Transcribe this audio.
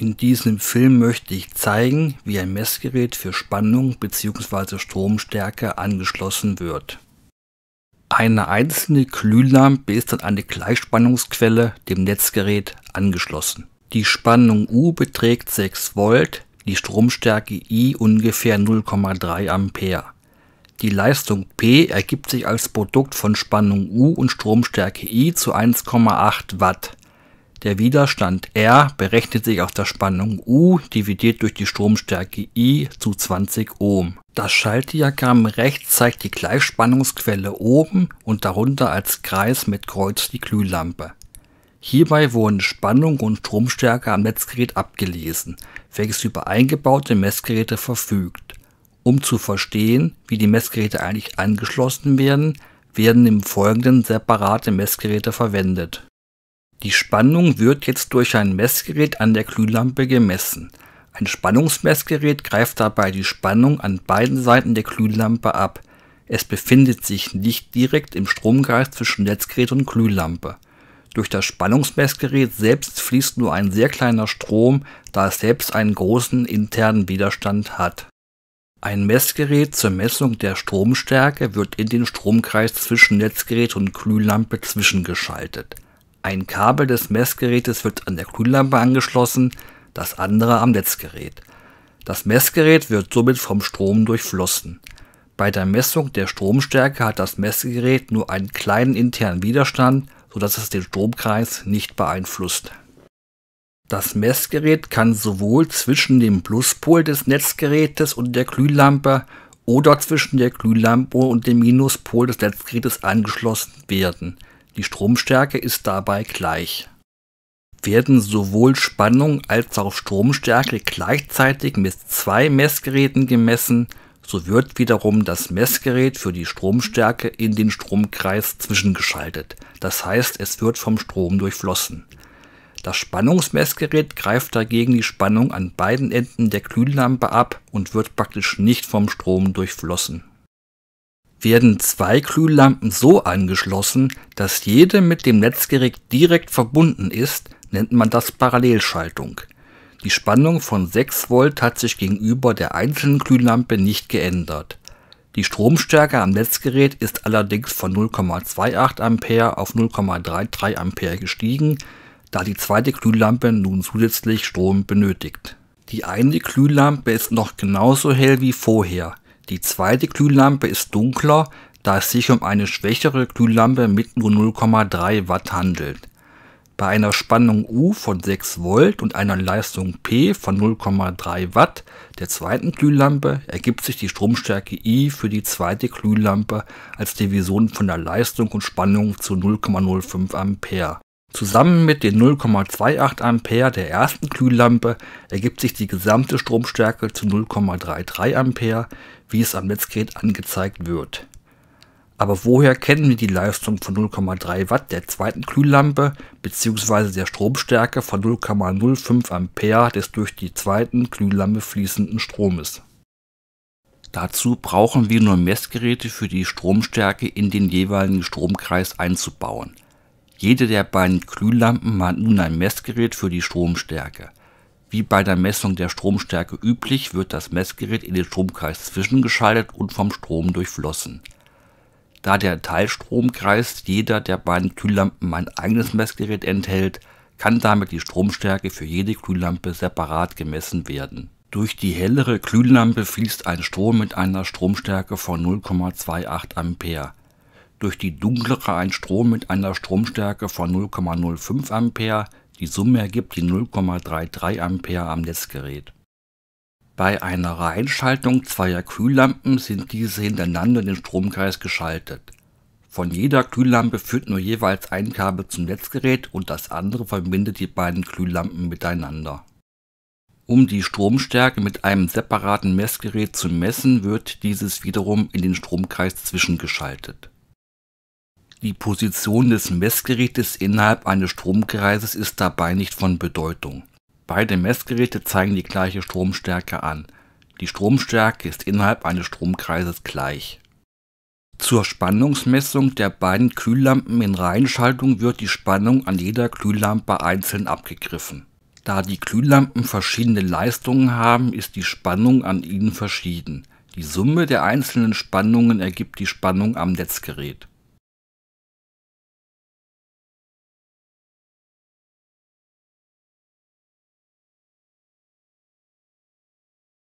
In diesem Film möchte ich zeigen, wie ein Messgerät für Spannung bzw. Stromstärke angeschlossen wird. Eine einzelne Glühlampe ist an eine Gleichspannungsquelle, dem Netzgerät, angeschlossen. Die Spannung U beträgt 6 Volt, die Stromstärke I ungefähr 0,3 Ampere. Die Leistung P ergibt sich als Produkt von Spannung U und Stromstärke I zu 1,8 Watt. Der Widerstand R berechnet sich aus der Spannung U dividiert durch die Stromstärke I zu 20 Ohm. Das Schaltdiagramm rechts zeigt die Gleichspannungsquelle oben und darunter als Kreis mit Kreuz die Glühlampe. Hierbei wurden Spannung und Stromstärke am Netzgerät abgelesen, welches über eingebaute Messgeräte verfügt. Um zu verstehen, wie die Messgeräte eigentlich angeschlossen werden, werden im Folgenden separate Messgeräte verwendet. Die Spannung wird jetzt durch ein Messgerät an der Glühlampe gemessen. Ein Spannungsmessgerät greift dabei die Spannung an beiden Seiten der Glühlampe ab. Es befindet sich nicht direkt im Stromkreis zwischen Netzgerät und Glühlampe. Durch das Spannungsmessgerät selbst fließt nur ein sehr kleiner Strom, da es selbst einen großen internen Widerstand hat. Ein Messgerät zur Messung der Stromstärke wird in den Stromkreis zwischen Netzgerät und Glühlampe zwischengeschaltet. Ein Kabel des Messgerätes wird an der Glühlampe angeschlossen, das andere am Netzgerät. Das Messgerät wird somit vom Strom durchflossen. Bei der Messung der Stromstärke hat das Messgerät nur einen kleinen internen Widerstand, sodass es den Stromkreis nicht beeinflusst. Das Messgerät kann sowohl zwischen dem Pluspol des Netzgerätes und der Glühlampe oder zwischen der Glühlampe und dem Minuspol des Netzgerätes angeschlossen werden. Die Stromstärke ist dabei gleich. Werden sowohl Spannung als auch Stromstärke gleichzeitig mit zwei Messgeräten gemessen, so wird wiederum das Messgerät für die Stromstärke in den Stromkreis zwischengeschaltet, das heißt es wird vom Strom durchflossen. Das Spannungsmessgerät greift dagegen die Spannung an beiden Enden der Glühlampe ab und wird praktisch nicht vom Strom durchflossen werden zwei Glühlampen so angeschlossen, dass jede mit dem Netzgerät direkt verbunden ist, nennt man das Parallelschaltung. Die Spannung von 6 Volt hat sich gegenüber der einzelnen Glühlampe nicht geändert. Die Stromstärke am Netzgerät ist allerdings von 0,28 Ampere auf 0,33 Ampere gestiegen, da die zweite Glühlampe nun zusätzlich Strom benötigt. Die eine Glühlampe ist noch genauso hell wie vorher – die zweite Glühlampe ist dunkler, da es sich um eine schwächere Glühlampe mit nur 0,3 Watt handelt. Bei einer Spannung U von 6 Volt und einer Leistung P von 0,3 Watt der zweiten Glühlampe ergibt sich die Stromstärke I für die zweite Glühlampe als Division von der Leistung und Spannung zu 0,05 Ampere Zusammen mit den 0,28 Ampere der ersten Glühlampe ergibt sich die gesamte Stromstärke zu 0,33 Ampere, wie es am Netzgerät angezeigt wird. Aber woher kennen wir die Leistung von 0,3 Watt der zweiten Glühlampe bzw. der Stromstärke von 0,05 Ampere des durch die zweiten Glühlampe fließenden Stromes? Dazu brauchen wir nur Messgeräte für die Stromstärke in den jeweiligen Stromkreis einzubauen. Jede der beiden Glühlampen hat nun ein Messgerät für die Stromstärke. Wie bei der Messung der Stromstärke üblich wird das Messgerät in den Stromkreis zwischengeschaltet und vom Strom durchflossen. Da der Teilstromkreis jeder der beiden Glühlampen ein eigenes Messgerät enthält, kann damit die Stromstärke für jede Glühlampe separat gemessen werden. Durch die hellere Glühlampe fließt ein Strom mit einer Stromstärke von 0,28 Ampere durch die dunklere ein Strom mit einer Stromstärke von 0,05 Ampere, die Summe ergibt die 0,33 Ampere am Netzgerät. Bei einer Reinschaltung zweier Kühllampen sind diese hintereinander in den Stromkreis geschaltet. Von jeder Kühllampe führt nur jeweils ein Kabel zum Netzgerät und das andere verbindet die beiden Kühllampen miteinander. Um die Stromstärke mit einem separaten Messgerät zu messen, wird dieses wiederum in den Stromkreis zwischengeschaltet die Position des Messgerätes innerhalb eines Stromkreises ist dabei nicht von Bedeutung. Beide Messgeräte zeigen die gleiche Stromstärke an. Die Stromstärke ist innerhalb eines Stromkreises gleich. Zur Spannungsmessung der beiden Kühllampen in Reihenschaltung wird die Spannung an jeder Glühlampe einzeln abgegriffen. Da die Glühlampen verschiedene Leistungen haben, ist die Spannung an ihnen verschieden. Die Summe der einzelnen Spannungen ergibt die Spannung am Netzgerät.